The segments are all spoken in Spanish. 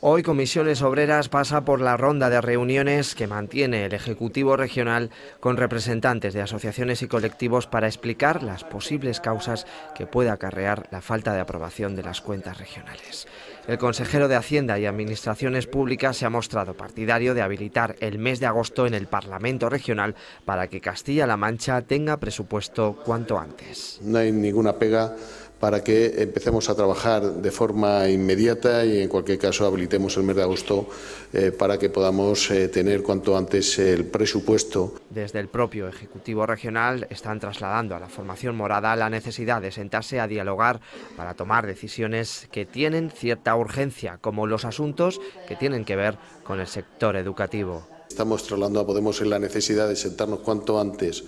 Hoy Comisiones Obreras pasa por la ronda de reuniones que mantiene el Ejecutivo Regional con representantes de asociaciones y colectivos para explicar las posibles causas que pueda acarrear la falta de aprobación de las cuentas regionales. El consejero de Hacienda y Administraciones Públicas se ha mostrado partidario de habilitar el mes de agosto en el Parlamento Regional para que Castilla-La Mancha tenga presupuesto cuanto antes. No hay ninguna pega para que empecemos a trabajar de forma inmediata y, en cualquier caso, habilitemos el mes de agosto eh, para que podamos eh, tener cuanto antes el presupuesto. Desde el propio Ejecutivo Regional están trasladando a la formación morada la necesidad de sentarse a dialogar para tomar decisiones que tienen cierta urgencia, como los asuntos que tienen que ver con el sector educativo estamos trasladando a Podemos en la necesidad de sentarnos cuanto antes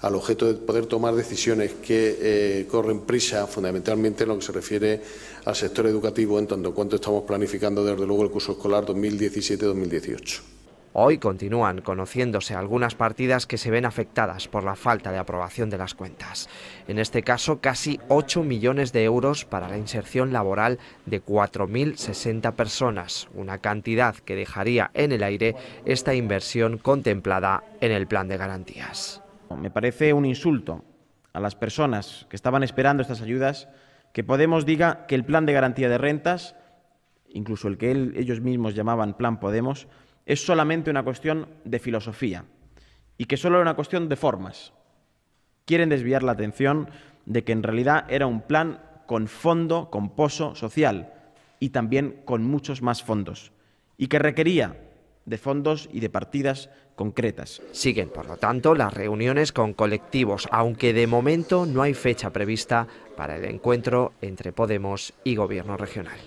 al objeto de poder tomar decisiones que eh, corren prisa, fundamentalmente en lo que se refiere al sector educativo, en tanto cuanto estamos planificando desde luego el curso escolar 2017-2018. Hoy continúan conociéndose algunas partidas que se ven afectadas por la falta de aprobación de las cuentas. En este caso, casi 8 millones de euros para la inserción laboral de 4.060 personas, una cantidad que dejaría en el aire esta inversión contemplada en el plan de garantías. Me parece un insulto a las personas que estaban esperando estas ayudas que Podemos diga que el plan de garantía de rentas, incluso el que ellos mismos llamaban Plan Podemos, es solamente una cuestión de filosofía y que solo era una cuestión de formas. Quieren desviar la atención de que en realidad era un plan con fondo, con pozo social y también con muchos más fondos y que requería de fondos y de partidas concretas. Siguen, por lo tanto, las reuniones con colectivos, aunque de momento no hay fecha prevista para el encuentro entre Podemos y Gobierno Regional.